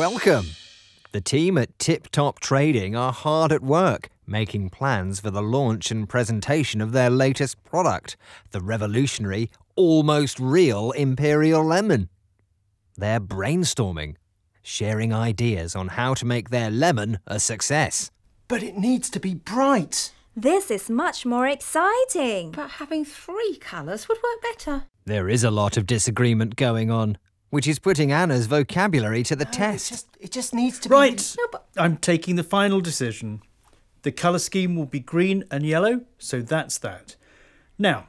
welcome. The team at Tip Top Trading are hard at work making plans for the launch and presentation of their latest product, the revolutionary, almost real Imperial Lemon. They're brainstorming, sharing ideas on how to make their lemon a success. But it needs to be bright. This is much more exciting. But having three colours would work better. There is a lot of disagreement going on, which is putting Anna's vocabulary to the no, test. It just, it just, needs to right. be... Right. No, I'm taking the final decision. The colour scheme will be green and yellow, so that's that. Now,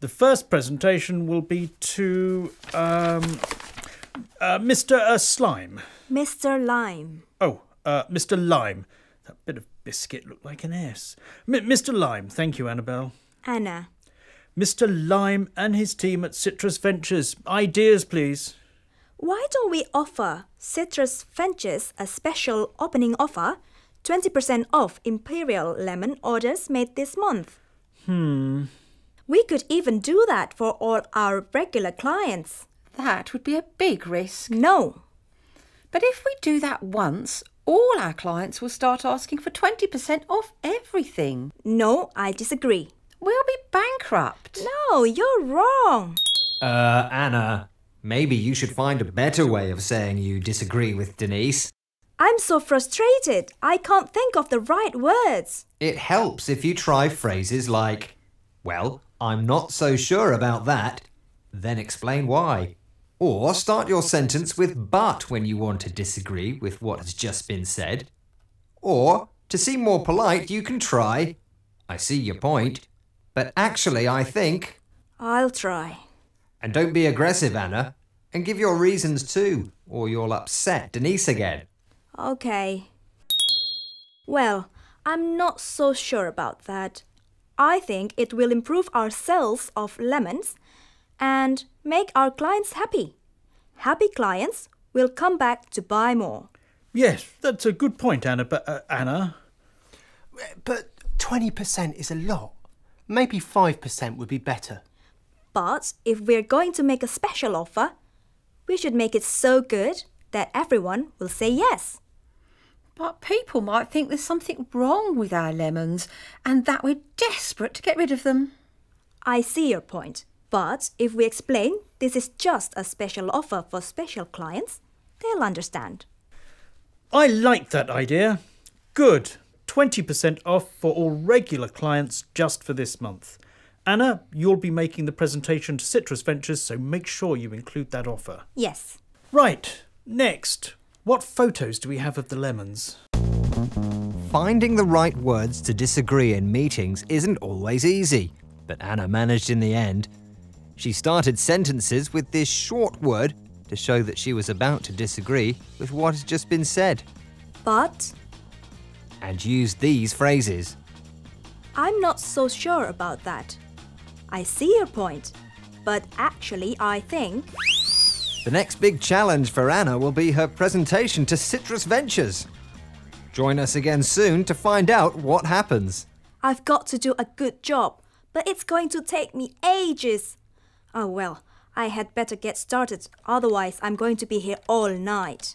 the first presentation will be to um, uh, Mr. Uh, Slime. Mr. Lime. Oh, uh, Mr. Lime. That bit of biscuit looked like an S. M Mr. Lime, thank you, Annabelle. Anna. Mr. Lime and his team at Citrus Ventures. Ideas, please. Why don't we offer citrus Frenches a special opening offer? 20% off Imperial Lemon orders made this month. Hmm. We could even do that for all our regular clients. That would be a big risk. No. But if we do that once, all our clients will start asking for 20% off everything. No, I disagree. We'll be bankrupt. No, you're wrong. Uh, Anna, Maybe you should find a better way of saying you disagree with Denise. I'm so frustrated. I can't think of the right words. It helps if you try phrases like, well, I'm not so sure about that, then explain why. Or start your sentence with but when you want to disagree with what has just been said. Or, to seem more polite, you can try, I see your point, but actually I think. I'll try. And don't be aggressive, Anna. And give your reasons too, or you'll upset Denise again. Okay. Well, I'm not so sure about that. I think it will improve our sales of lemons and make our clients happy. Happy clients will come back to buy more. Yes, that's a good point, Anna. But uh, Anna, but twenty percent is a lot. Maybe five percent would be better. But if we're going to make a special offer, we should make it so good that everyone will say yes. But people might think there's something wrong with our lemons and that we're desperate to get rid of them. I see your point. But if we explain this is just a special offer for special clients, they'll understand. I like that idea. Good. 20% off for all regular clients just for this month. Anna, you'll be making the presentation to Citrus Ventures, so make sure you include that offer. Yes. Right, next. What photos do we have of the lemons? Finding the right words to disagree in meetings isn't always easy, but Anna managed in the end. She started sentences with this short word to show that she was about to disagree with what has just been said. But? And used these phrases. I'm not so sure about that. I see your point, but actually I think... The next big challenge for Anna will be her presentation to Citrus Ventures. Join us again soon to find out what happens. I've got to do a good job, but it's going to take me ages. Oh well, I had better get started, otherwise I'm going to be here all night.